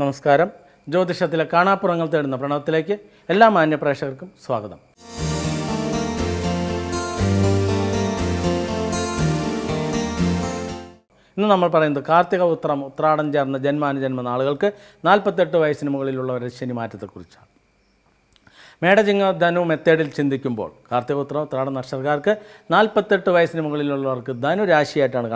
നമസ്കാരം ജ്യോതിഷത്തിലെ കാണാപ്പുറങ്ങൾ തേടുന്ന പ്രണവത്തിലേക്ക് എല്ലാ മാന്യപ്രേക്ഷകർക്കും സ്വാഗതം ഇന്ന് നമ്മൾ പറയുന്നത് കാർത്തിക ഉത്രം ഉത്രാടം ചേർന്ന ജന്മാനുജന്മ നാളുകൾക്ക് നാൽപ്പത്തെട്ട് വയസ്സിന് മുകളിലുള്ളവരുടെ മാറ്റത്തെക്കുറിച്ചാണ് മേടജിങ്ങ ധനു മെത്തേഡിൽ ചിന്തിക്കുമ്പോൾ കാർത്തിക ഉത്രം ഉത്രാടം നക്ഷത്രക്കാർക്ക് നാൽപ്പത്തെട്ട് വയസ്സിന് മുകളിലുള്ളവർക്ക് ധനു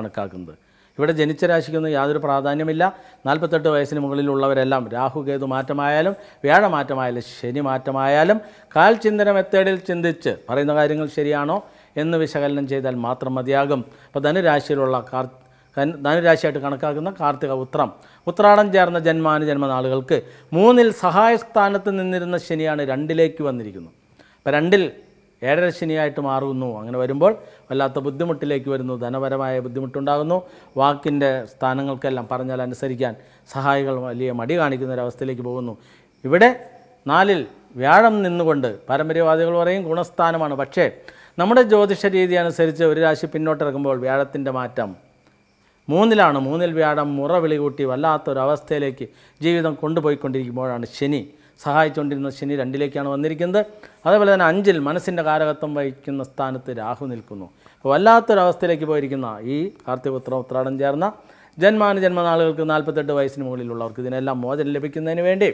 കണക്കാക്കുന്നത് ഇവിടെ ജനിച്ച രാശിക്കൊന്നും യാതൊരു പ്രാധാന്യമില്ല നാൽപ്പത്തെട്ട് വയസ്സിന് മുകളിലുള്ളവരെല്ലാം രാഹുകേതു മാറ്റമായാലും വ്യാഴമാറ്റമായാലും ശനി മാറ്റമായാലും കാൽ ചിന്തന മെത്തേഡിൽ ചിന്തിച്ച് പറയുന്ന കാര്യങ്ങൾ ശരിയാണോ എന്ന് വിശകലനം ചെയ്താൽ മാത്രം മതിയാകും അപ്പോൾ ധനുരാശിയിലുള്ള കാർ ധനുരാശിയായിട്ട് കണക്കാക്കുന്ന കാർത്തിക ഉത്രം ഉത്രാടം ചേർന്ന ജന്മാനുജന്മ നാളുകൾക്ക് മൂന്നിൽ സ്ഥാനത്ത് നിന്നിരുന്ന ശനിയാണ് രണ്ടിലേക്ക് വന്നിരിക്കുന്നു അപ്പം രണ്ടിൽ ഏഴരശനിയായിട്ട് മാറുന്നു അങ്ങനെ വരുമ്പോൾ വല്ലാത്ത ബുദ്ധിമുട്ടിലേക്ക് വരുന്നു ധനപരമായ ബുദ്ധിമുട്ടുണ്ടാകുന്നു വാക്കിൻ്റെ സ്ഥാനങ്ങൾക്കെല്ലാം പറഞ്ഞാൽ അനുസരിക്കാൻ സഹായികൾ വലിയ മടി കാണിക്കുന്ന ഒരവസ്ഥയിലേക്ക് പോകുന്നു ഇവിടെ നാലിൽ വ്യാഴം നിന്നുകൊണ്ട് പാരമ്പര്യവാദികൾ പറയും ഗുണസ്ഥാനമാണ് പക്ഷേ നമ്മുടെ ജ്യോതിഷ രീതി അനുസരിച്ച് ഒരു രാശി പിന്നോട്ടിറക്കുമ്പോൾ വ്യാഴത്തിൻ്റെ മാറ്റം മൂന്നിലാണ് മൂന്നിൽ വ്യാഴം മുറ വിളികൂട്ടി വല്ലാത്തൊരവസ്ഥയിലേക്ക് ജീവിതം കൊണ്ടുപോയിക്കൊണ്ടിരിക്കുമ്പോഴാണ് ശനി സഹായിച്ചുകൊണ്ടിരുന്ന ശനി രണ്ടിലേക്കാണ് വന്നിരിക്കുന്നത് അതേപോലെ തന്നെ അഞ്ചിൽ മനസ്സിൻ്റെ കാരകത്വം വഹിക്കുന്ന സ്ഥാനത്ത് രാഹു നിൽക്കുന്നു അപ്പോൾ വല്ലാത്തൊരവസ്ഥയിലേക്ക് പോയിരിക്കുന്ന ഈ കാർത്തികപുത്ര ഉത്രാടം ചേർന്ന ജന്മാന ജന്മനാളുകൾക്ക് നാൽപ്പത്തെട്ട് വയസ്സിന് മുകളിലുള്ളവർക്ക് ഇതിനെല്ലാം മോചനം ലഭിക്കുന്നതിന് വേണ്ടി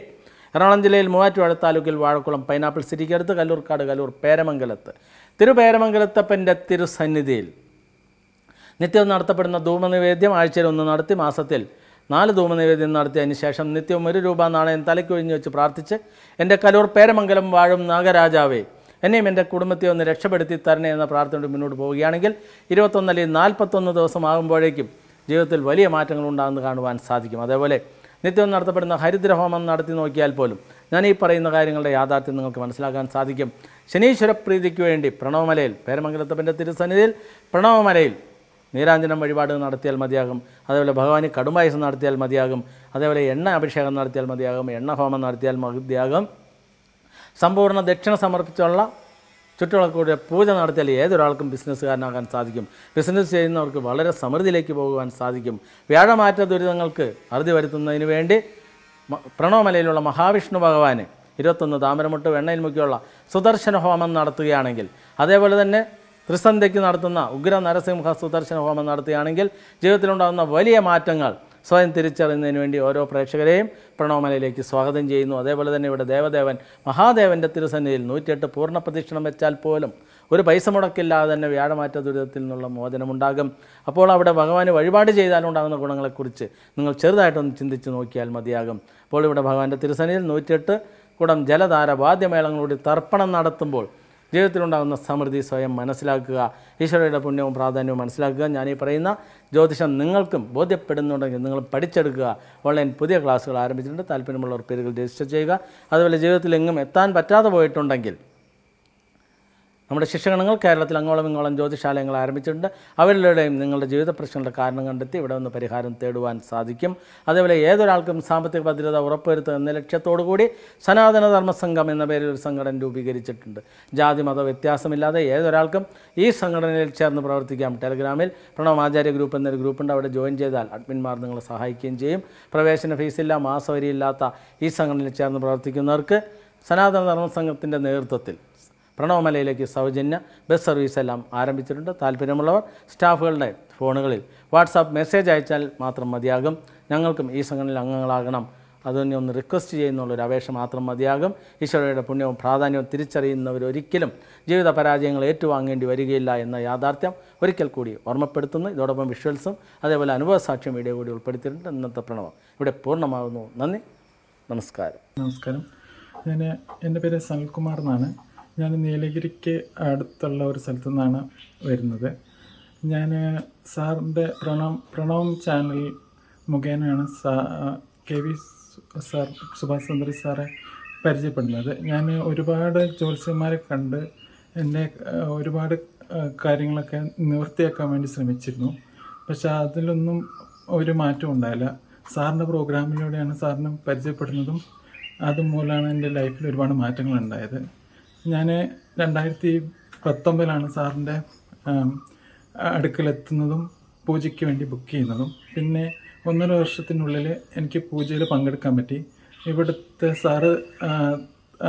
എറണാകുളം ജില്ലയിൽ മൂവാറ്റുപുഴ താലൂക്കിൽ വാഴക്കുളം പൈനാപ്പിൾ സിറ്റിക്കടുത്ത് കല്ലൂർക്കാട് കല്ലൂർ പേരമംഗലത്ത് തിരുപേരമംഗലത്തപ്പൻ്റെ തിരുസന്നിധിയിൽ നിത്യം നടത്തപ്പെടുന്ന ധൂമനിവേദ്യം ആഴ്ചയിൽ ഒന്ന് നടത്തി മാസത്തിൽ നാല് ധൂമ നിവേദ്യം നടത്തി അതിനുശേഷം നിത്യവും ഒരു രൂപ നാണയം തലയ്ക്കൊഴിഞ്ഞു വെച്ച് പ്രാർത്ഥിച്ച് എൻ്റെ കലൂർ പേരമംഗലം വാഴും നാഗരാജാവേ എന്നെയും എൻ്റെ കുടുംബത്തെ ഒന്ന് രക്ഷപ്പെടുത്തി തരണേ എന്ന പ്രാർത്ഥനയോട് മുന്നോട്ട് പോവുകയാണെങ്കിൽ ഇരുപത്തൊന്ന് അല്ലെങ്കിൽ നാൽപ്പത്തൊന്ന് ദിവസം ആകുമ്പോഴേക്കും ജീവിതത്തിൽ വലിയ മാറ്റങ്ങൾ ഉണ്ടാകുന്നത് കാണുവാൻ സാധിക്കും അതേപോലെ നിത്യവും നടത്തപ്പെടുന്ന ഹരിദ്രഹോമം നടത്തി നോക്കിയാൽ പോലും ഞാൻ ഈ പറയുന്ന കാര്യങ്ങളുടെ യാഥാർത്ഥ്യം നിങ്ങൾക്ക് മനസ്സിലാക്കാൻ സാധിക്കും ശനീശ്വര പ്രീതിക്ക് വേണ്ടി പ്രണവമലയിൽ പേരമംഗലത്തപ്പൻ്റെ തിരുസന്നിധിയിൽ പ്രണവമലയിൽ നീരാഞ്ജനം വഴിപാട് നടത്തിയാൽ മതിയാകും അതേപോലെ ഭഗവാന് കടുംബായസം നടത്തിയാൽ മതിയാകും അതേപോലെ എണ്ണ അഭിഷേകം നടത്തിയാൽ മതിയാകും എണ്ണ ഹോമം നടത്തിയാൽ മതിയാകും സമ്പൂർണ്ണ ദക്ഷിണ സമർപ്പിച്ചുള്ള ചുറ്റുകളൊക്കെ പൂജ നടത്തിയാൽ ഏതൊരാൾക്കും ബിസിനസ്സുകാരനാകാൻ സാധിക്കും ബിസിനസ് ചെയ്യുന്നവർക്ക് വളരെ സമൃദ്ധിയിലേക്ക് പോകുവാൻ സാധിക്കും വ്യാഴമാറ്റ ദുരിതങ്ങൾക്ക് അറുതി വരുത്തുന്നതിന് വേണ്ടി പ്രണവമലയിലുള്ള മഹാവിഷ്ണു ഭഗവാന് ഇരുപത്തൊന്ന് താമരമുട്ട് വെണ്ണയിൽ മുക്കിയുള്ള സുദർശന ഹോമം നടത്തുകയാണെങ്കിൽ അതേപോലെ തന്നെ ത്രിസന്ധ്യയ്ക്ക് നടത്തുന്ന ഉഗ്ര നരസിംഹ സുദർശന ഹോമം നടത്തുകയാണെങ്കിൽ ജീവിതത്തിലുണ്ടാകുന്ന വലിയ മാറ്റങ്ങൾ സ്വയം തിരിച്ചറിയുന്നതിന് വേണ്ടി ഓരോ പ്രേക്ഷകരെയും പ്രണവമലയിലേക്ക് സ്വാഗതം ചെയ്യുന്നു അതേപോലെ തന്നെ ഇവിടെ ദേവദേവൻ മഹാദേവൻ്റെ തിരുസന്നിധിയിൽ നൂറ്റിയെട്ട് പൂർണ്ണ പ്രദക്ഷിണം വെച്ചാൽ പോലും ഒരു പൈസ മുടക്കില്ലാതെ തന്നെ വ്യാഴമാറ്റ ദുരിതത്തിൽ നിന്നുള്ള മോചനമുണ്ടാകും അപ്പോൾ അവിടെ ഭഗവാന് വഴിപാട് ചെയ്താലുണ്ടാകുന്ന ഗുണങ്ങളെക്കുറിച്ച് നിങ്ങൾ ചെറുതായിട്ടൊന്ന് ചിന്തിച്ച് നോക്കിയാൽ മതിയാകും അപ്പോൾ ഇവിടെ ഭഗവാന്റെ തിരുസന്നിധിയിൽ നൂറ്റിയെട്ട് കുടം ജലധാര വാദ്യമേളങ്ങളുടെ തർപ്പണം നടത്തുമ്പോൾ ജീവിതത്തിലുണ്ടാകുന്ന സമൃദ്ധി സ്വയം മനസ്സിലാക്കുക ഈശ്വരയുടെ പുണ്യവും പ്രാധാന്യവും മനസ്സിലാക്കുക ഞാനീ പറയുന്ന ജ്യോതിഷം നിങ്ങൾക്കും ബോധ്യപ്പെടുന്നുണ്ടെങ്കിൽ നിങ്ങൾ പഠിച്ചെടുക്കുക ഓൺലൈൻ പുതിയ ക്ലാസ്സുകൾ ആരംഭിച്ചിട്ടുണ്ട് താല്പര്യമുള്ളവർ പേരുകൾ രജിസ്റ്റർ ചെയ്യുക അതുപോലെ ജീവിതത്തിൽ എങ്ങും എത്താൻ പറ്റാതെ പോയിട്ടുണ്ടെങ്കിൽ നമ്മുടെ ശിക്ഷഗണങ്ങൾ കേരളത്തിൽ അങ്ങോളം ഇങ്ങോളം ജ്യോതിശാലയങ്ങൾ ആരംഭിച്ചിട്ടുണ്ട് അവരിലൂടെയും നിങ്ങളുടെ ജീവിത പ്രശ്നങ്ങളുടെ കാരണം കണ്ടെത്തി ഇവിടെ നിന്ന് പരിഹാരം തേടുവാൻ സാധിക്കും അതേപോലെ ഏതൊരാൾക്കും സാമ്പത്തിക ഭദ്രത ഉറപ്പുവരുത്തുക എന്ന ലക്ഷ്യത്തോടു കൂടി സനാതന ധർമ്മ സംഘം എന്ന പേരിൽ ഒരു സംഘടന രൂപീകരിച്ചിട്ടുണ്ട് ജാതി മത വ്യത്യാസമില്ലാതെ ഏതൊരാൾക്കും ഈ സംഘടനയിൽ ചേർന്ന് പ്രവർത്തിക്കാം ടെലഗ്രാമിൽ പ്രണവ് ആചാര്യ ഗ്രൂപ്പ് എന്നൊരു ഗ്രൂപ്പുണ്ട് അവിടെ ജോയിൻ ചെയ്താൽ അഡ്മിൻമാർ നിങ്ങളെ സഹായിക്കുകയും ചെയ്യും പ്രവേശന ഫീസില്ല മാസവരിയില്ലാത്ത ഈ സംഘടനയിൽ ചേർന്ന് പ്രവർത്തിക്കുന്നവർക്ക് സനാതന ധർമ്മ സംഘത്തിൻ്റെ നേതൃത്വത്തിൽ പ്രണവമലയിലേക്ക് സൗജന്യ ബസ് സർവീസ് എല്ലാം ആരംഭിച്ചിട്ടുണ്ട് താല്പര്യമുള്ളവർ സ്റ്റാഫുകളുടെ ഫോണുകളിൽ വാട്സാപ്പ് മെസ്സേജ് അയച്ചാൽ മാത്രം മതിയാകും ഞങ്ങൾക്കും ഈ സംഘടനയിൽ അംഗങ്ങളാകണം അതിനെ ഒന്ന് റിക്വസ്റ്റ് ചെയ്യുന്നുള്ളൊരു അപേക്ഷ മാത്രം മതിയാകും ഈശ്വരയുടെ പുണ്യവും പ്രാധാന്യവും തിരിച്ചറിയുന്നവരൊരിക്കലും ജീവിത പരാജയങ്ങൾ ഏറ്റുവാങ്ങേണ്ടി വരികയില്ല എന്ന യാഥാർത്ഥ്യം ഒരിക്കൽ കൂടി ഓർമ്മപ്പെടുത്തുന്നു ഇതോടൊപ്പം വിഷ്വൽസും അതേപോലെ അനുഭവ സാക്ഷ്യം വീഡിയോ കൂടി ഉൾപ്പെടുത്തിയിട്ടുണ്ട് ഇന്നത്തെ പ്രണവം ഇവിടെ പൂർണ്ണമാകുന്നു നന്ദി നമസ്കാരം നമസ്കാരം ഞാൻ എൻ്റെ പേര് സനൽകുമാർ എന്നാണ് ഞാൻ നീലഗിരിക്ക് അടുത്തുള്ള ഒരു സ്ഥലത്തു നിന്നാണ് വരുന്നത് ഞാൻ സാറിൻ്റെ പ്രണവ് പ്രണവം ചാനൽ മുഖേനയാണ് സാ K V sir Subhash Chandra സാറെ പരിചയപ്പെടുന്നത് ഞാൻ ഒരുപാട് ജ്യോത്സ്യന്മാരെ കണ്ട് എൻ്റെ ഒരുപാട് കാര്യങ്ങളൊക്കെ നിവൃത്തിയാക്കാൻ വേണ്ടി ശ്രമിച്ചിരുന്നു പക്ഷെ അതിലൊന്നും ഒരു മാറ്റം ഉണ്ടായില്ല സാറിൻ്റെ പ്രോഗ്രാമിലൂടെയാണ് സാറിന് പരിചയപ്പെടുന്നതും അതുമൂലമാണ് എൻ്റെ ലൈഫിൽ ഒരുപാട് മാറ്റങ്ങൾ ഉണ്ടായത് ഞാൻ രണ്ടായിരത്തി പത്തൊമ്പതിലാണ് സാറിൻ്റെ അടുക്കലെത്തുന്നതും പൂജയ്ക്ക് വേണ്ടി ബുക്ക് ചെയ്യുന്നതും പിന്നെ ഒന്നര വർഷത്തിനുള്ളിൽ എനിക്ക് പൂജയിൽ പങ്കെടുക്കാൻ പറ്റി ഇവിടുത്തെ സാറ്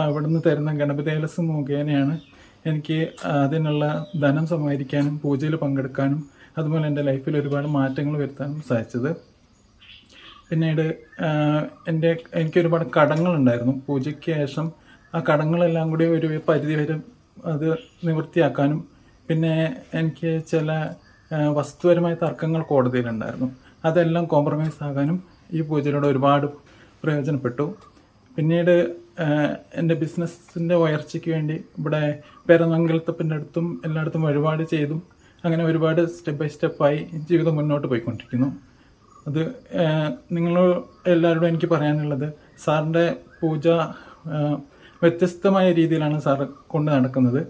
അവിടുന്ന് തരുന്ന ഗണപതിലസ് മുഖേനയാണ് എനിക്ക് അതിനുള്ള ധനം സമാഹരിക്കാനും പൂജയിൽ പങ്കെടുക്കാനും അതുപോലെ എൻ്റെ ലൈഫിൽ ഒരുപാട് മാറ്റങ്ങൾ വരുത്താനും സാധിച്ചത് പിന്നീട് എൻ്റെ എനിക്കൊരുപാട് കടങ്ങളുണ്ടായിരുന്നു പൂജയ്ക്ക് ശേഷം ആ കടങ്ങളെല്ലാം കൂടി ഒരു പരിധി വരെ അത് നിവൃത്തിയാക്കാനും പിന്നെ എനിക്ക് ചില വസ്തുപരമായ തർക്കങ്ങൾ കോടതിയിലുണ്ടായിരുന്നു അതെല്ലാം കോംപ്രമൈസ് ആകാനും ഈ പൂജയിലൂടെ ഒരുപാട് പ്രയോജനപ്പെട്ടു പിന്നീട് എൻ്റെ ബിസിനസ്സിൻ്റെ ഉയർച്ചയ്ക്ക് വേണ്ടി ഇവിടെ പെരമംഗലത്തപ്പിൻ്റെ അടുത്തും എല്ലായിടത്തും ഒരുപാട് ചെയ്തും അങ്ങനെ ഒരുപാട് സ്റ്റെപ്പ് ബൈ സ്റ്റെപ്പായി ജീവിതം മുന്നോട്ട് പോയിക്കൊണ്ടിരിക്കുന്നു അത് നിങ്ങൾ എല്ലാവരോടും എനിക്ക് പറയാനുള്ളത് സാറിൻ്റെ പൂജ വ്യത്യസ്തമായ രീതിയിലാണ് സാർ കൊണ്ട് നടക്കുന്നത്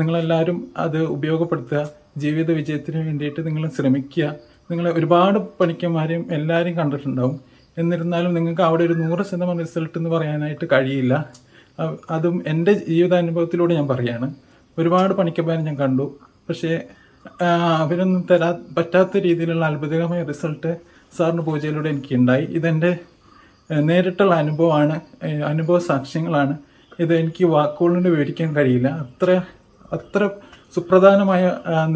നിങ്ങളെല്ലാവരും അത് ഉപയോഗപ്പെടുത്തുക ജീവിത വിജയത്തിന് വേണ്ടിയിട്ട് നിങ്ങൾ ശ്രമിക്കുക നിങ്ങൾ ഒരുപാട് പണിക്കന്മാരെയും എല്ലാവരെയും കണ്ടിട്ടുണ്ടാവും എന്നിരുന്നാലും നിങ്ങൾക്ക് അവിടെ ഒരു നൂറ് ശതമാനം റിസൾട്ട് എന്ന് പറയാനായിട്ട് കഴിയില്ല അതും എൻ്റെ ജീവിതാനുഭവത്തിലൂടെ ഞാൻ പറയുകയാണ് ഒരുപാട് പണിക്കന്മാരെ ഞാൻ കണ്ടു പക്ഷേ അവരൊന്നും തരാ പറ്റാത്ത രീതിയിലുള്ള അത്ഭുതകരമായ റിസൾട്ട് സാറിന് പൂജയിലൂടെ എനിക്കുണ്ടായി ഇതെൻ്റെ നേരിട്ടുള്ള അനുഭവമാണ് അനുഭവ സാക്ഷ്യങ്ങളാണ് ഇത് എനിക്ക് വാക്കുകൊണ്ട് വിവരിക്കാൻ കഴിയില്ല അത്ര അത്ര സുപ്രധാനമായ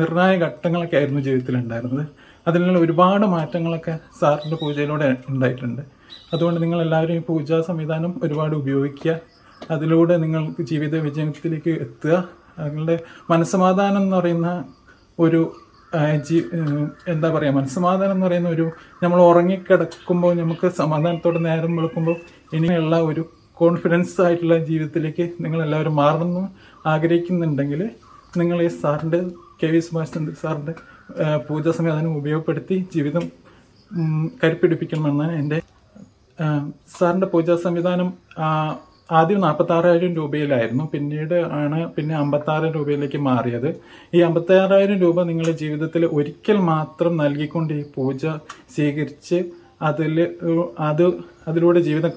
നിർണായ ഘട്ടങ്ങളൊക്കെ ആയിരുന്നു ജീവിതത്തിലുണ്ടായിരുന്നത് അതിലുള്ള ഒരുപാട് മാറ്റങ്ങളൊക്കെ സാറിൻ്റെ പൂജയിലൂടെ ഉണ്ടായിട്ടുണ്ട് അതുകൊണ്ട് നിങ്ങൾ എല്ലാവരും ഈ പൂജാ സംവിധാനം ഒരുപാട് ഉപയോഗിക്കുക അതിലൂടെ നിങ്ങൾക്ക് ജീവിത വിജയത്തിലേക്ക് എത്തുക നിങ്ങളുടെ മനസ്സമാധാനം എന്ന് പറയുന്ന ഒരു ജീ എന്താ പറയുക മനസ്സമാധാനം എന്ന് പറയുന്ന ഒരു നമ്മൾ ഉറങ്ങിക്കിടക്കുമ്പോൾ നമുക്ക് സമാധാനത്തോടെ നേരം വെളുക്കുമ്പോൾ ഇനിയുള്ള ഒരു കോൺഫിഡൻസ് ആയിട്ടുള്ള ജീവിതത്തിലേക്ക് നിങ്ങൾ എല്ലാവരും മാറണമെന്ന് ആഗ്രഹിക്കുന്നുണ്ടെങ്കിൽ നിങ്ങൾ ഈ സാറിൻ്റെ കെ വി സുഭാഷ്ചന്ദ്ര സാറിൻ്റെ പൂജാസമയം ഉപയോഗപ്പെടുത്തി ജീവിതം കരുപ്പിടിപ്പിക്കണമെന്നാണ് എൻ്റെ സാറിൻ്റെ പൂജാ സംവിധാനം ആദ്യം നാൽപ്പത്താറായിരം രൂപയിലായിരുന്നു പിന്നീട് ആണ് പിന്നെ അമ്പത്താറായിരം രൂപയിലേക്ക് മാറിയത് ഈ അമ്പത്താറായിരം രൂപ നിങ്ങളുടെ ജീവിതത്തിൽ ഒരിക്കൽ മാത്രം നൽകിക്കൊണ്ട് ഈ പൂജ സ്വീകരിച്ച് അതിൽ അത് അതിലൂടെ ജീവിതം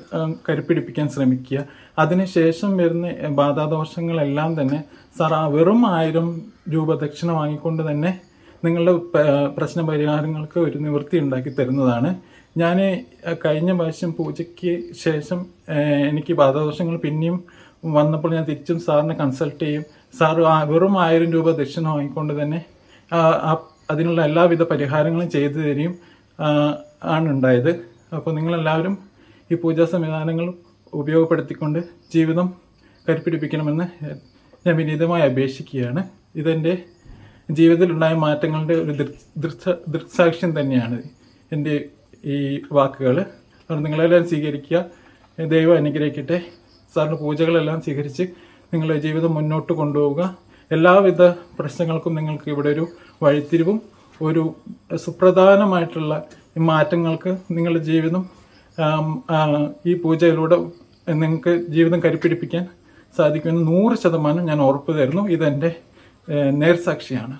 കരുപ്പിടിപ്പിക്കാൻ ശ്രമിക്കുക അതിനുശേഷം വരുന്ന ബാധാദോഷങ്ങളെല്ലാം തന്നെ സാർ ആ വെറും ആയിരം രൂപ ദക്ഷിണ വാങ്ങിക്കൊണ്ട് തന്നെ നിങ്ങളുടെ പ്രശ്ന പരിഹാരങ്ങൾക്ക് ഒരു നിവൃത്തി ഉണ്ടാക്കി തരുന്നതാണ് ഞാൻ കഴിഞ്ഞ പ്രാവശ്യം പൂജയ്ക്ക് ശേഷം എനിക്ക് ബാധാദോഷങ്ങൾ പിന്നെയും വന്നപ്പോൾ ഞാൻ തിരിച്ചും സാറിനെ കൺസൾട്ട് ചെയ്യും സാർ വെറും ആയിരം രൂപ ദക്ഷിണ വാങ്ങിക്കൊണ്ട് തന്നെ അതിനുള്ള എല്ലാവിധ പരിഹാരങ്ങളും ചെയ്തു തരികയും ആണ് ഉണ്ടായത് അപ്പോൾ നിങ്ങളെല്ലാവരും ഈ പൂജാ സംവിധാനങ്ങൾ ഉപയോഗപ്പെടുത്തിക്കൊണ്ട് ജീവിതം കരിപ്പിടിപ്പിക്കണമെന്ന് ഞാൻ വിനീതമായി അപേക്ഷിക്കുകയാണ് ഇതെൻ്റെ ജീവിതത്തിലുണ്ടായ മാറ്റങ്ങളുടെ ഒരു ദൃക്സാക്ഷ്യം തന്നെയാണ് എൻ്റെ ഈ വാക്കുകൾ അതുകൊണ്ട് നിങ്ങളെല്ലാം സ്വീകരിക്കുക ദൈവം അനുഗ്രഹിക്കട്ടെ സാറിൻ്റെ പൂജകളെല്ലാം സ്വീകരിച്ച് നിങ്ങളുടെ ജീവിതം മുന്നോട്ട് കൊണ്ടുപോവുക എല്ലാവിധ പ്രശ്നങ്ങൾക്കും നിങ്ങൾക്ക് ഇവിടെ ഒരു വഴിത്തിരിവും ഒരു സുപ്രധാനമായിട്ടുള്ള മാറ്റങ്ങൾക്ക് നിങ്ങളുടെ ജീവിതം ഈ പൂജയിലൂടെ നിങ്ങൾക്ക് ജീവിതം കരിപ്പിടിപ്പിക്കാൻ സാധിക്കുമെന്ന് നൂറ് ശതമാനം ഞാൻ ഉറപ്പ് തരുന്നു ഇതെൻ്റെ നേർസാക്ഷിയാണ്